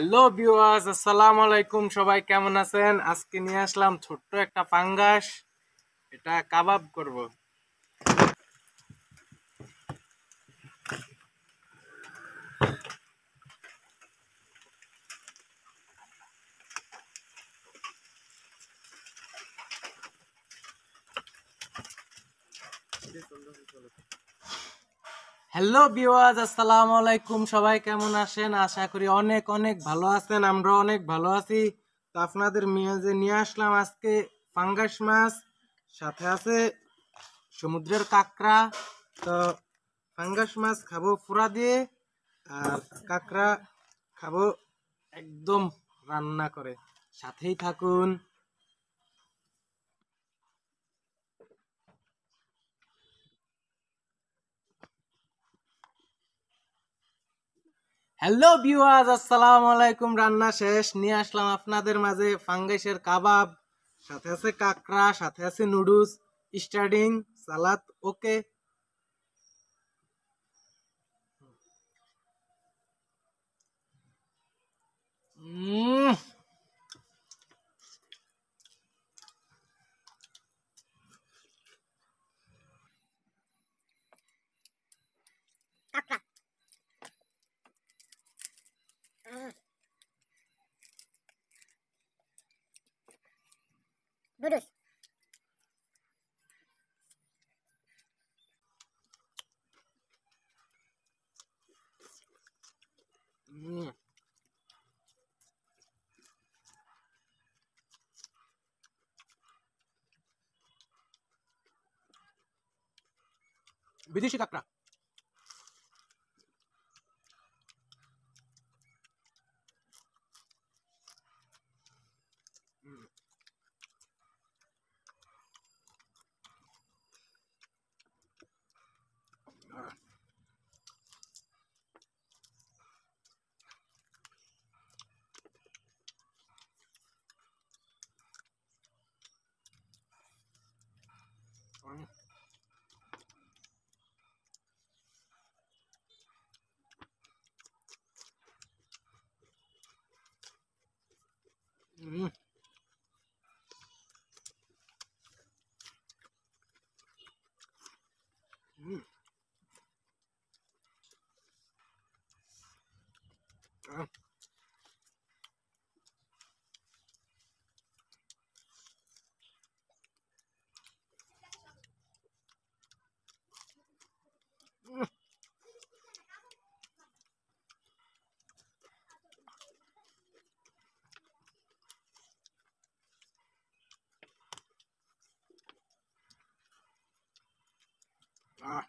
Hello viewers আসসালামু আলাইকুম সবাই কেমন আছেন আজকে নিয়ে আসলাম ছোট্ট একটা পাঙ্গাস এটা কাবাব করব হ্যালো বিওয়াজ আসসালামু আলাইকুম সবাই কেমন আছেন আশা করি অনেক অনেক ভালো আছেন আমরা অনেক ভালো আছি তো আপনাদের মেয়াজে নিয়ে আসলাম আজকে ফাঙ্গাস মাছ সাথে আছে সমুদ্রের কাঁকড়া তো ফাঙ্গাস মাছ খাবো ফুরা দিয়ে আর কাঁকড়া খাবো একদম রান্না করে সাথেই থাকুন হ্যালো বিওয়াজ আসসালামু আলাইকুম রান্না শেষ নিয়ে আসলাম আপনাদের মাঝে ফাঙ্গাইশের কাবাব সাথে আছে কাঁকড়া সাথে আছে নুডলস স্টার্ডিং সালাদ ওকে বিদেশি কাঁকড়া Hum. Hum. Ah. Ah.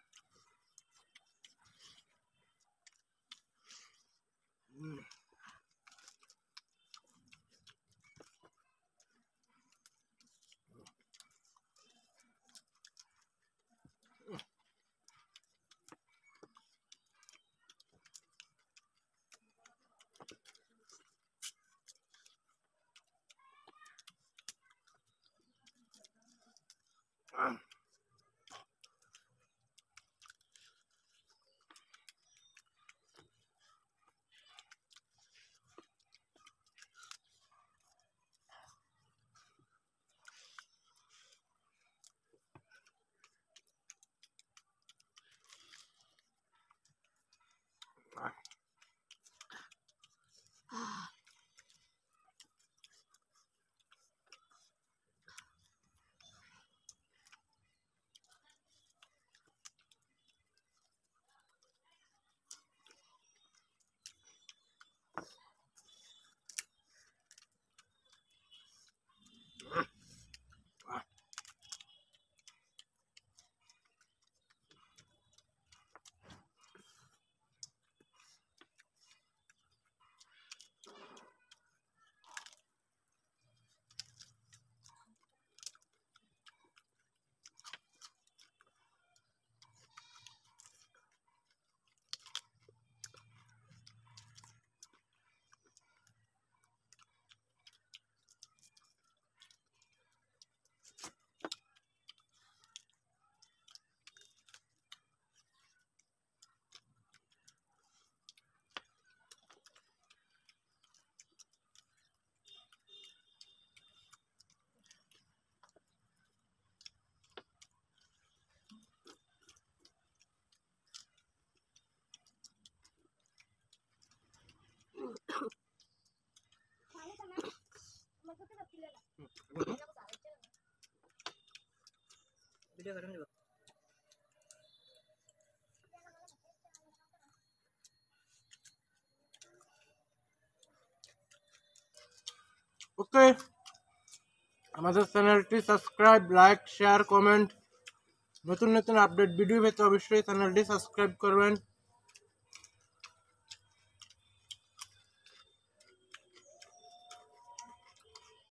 করুন দেখো ওকে আমাদের চ্যানেলটি সাবস্ক্রাইব লাইক শেয়ার কমেন্ট নতুন নতুন আপডেট ভিডিও পেতে অবশ্যই চ্যানেলটি সাবস্ক্রাইব করবেন